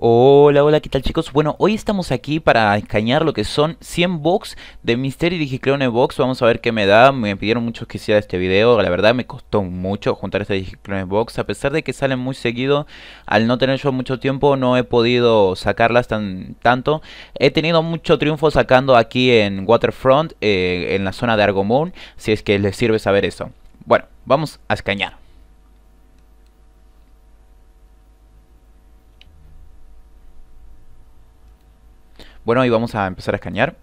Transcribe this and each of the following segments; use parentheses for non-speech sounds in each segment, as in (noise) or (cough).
Hola, hola, ¿qué tal chicos? Bueno, hoy estamos aquí para escañar lo que son 100 box de Mystery Digiclone Box. Vamos a ver qué me da. Me pidieron mucho que hiciera este video. La verdad me costó mucho juntar este Digiclone Box. A pesar de que salen muy seguido, al no tener yo mucho tiempo no he podido sacarlas tan tanto. He tenido mucho triunfo sacando aquí en Waterfront, eh, en la zona de Argomoon, Si es que les sirve saber eso. Bueno, vamos a escañar. Bueno, hoy vamos a empezar a escanear.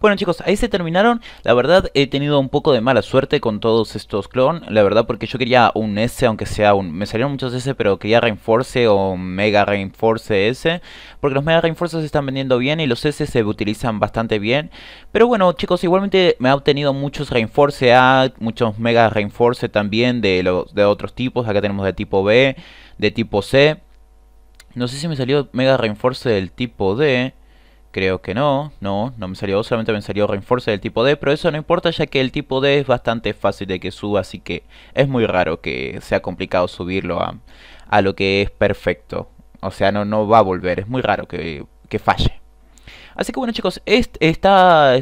Bueno chicos, ahí se terminaron. La verdad he tenido un poco de mala suerte con todos estos clones. La verdad porque yo quería un S, aunque sea un... Me salieron muchos S, pero quería Reinforce o Mega Reinforce S. Porque los Mega Reinforces se están vendiendo bien y los S se utilizan bastante bien. Pero bueno chicos, igualmente me ha obtenido muchos Reinforce A, muchos Mega Reinforce también de, de otros tipos. Acá tenemos de tipo B, de tipo C. No sé si me salió Mega Reinforce del tipo D. Creo que no, no, no me salió, solamente me salió Reinforce del tipo D, pero eso no importa ya que el tipo D es bastante fácil de que suba, así que es muy raro que sea complicado subirlo a, lo que es perfecto. O sea, no, no va a volver, es muy raro que, falle. Así que bueno chicos,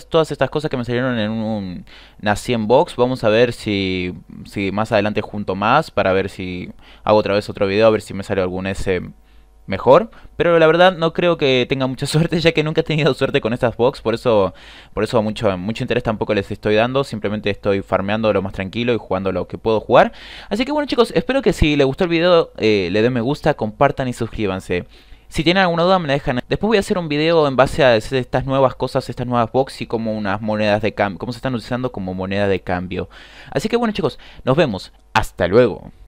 todas estas cosas que me salieron en un, una 100 box, vamos a ver si, si más adelante junto más para ver si hago otra vez otro video, a ver si me sale algún S mejor. Pero la verdad no creo que tenga mucha (laughs) suerte, ya que nunca he tenido suerte con estas box. Por eso, por eso mucho, mucho interés tampoco les estoy dando. Simplemente estoy farmeando lo más tranquilo y jugando lo que puedo jugar. Así que bueno chicos, espero que si les gustó el video, eh, le den me gusta, compartan y suscríbanse. Si tienen alguna duda me la dejan. Después voy a hacer un video en base a estas nuevas cosas, estas nuevas box y como unas monedas de cambio, cómo se están utilizando como moneda de cambio. Así que bueno chicos, nos vemos. Hasta luego.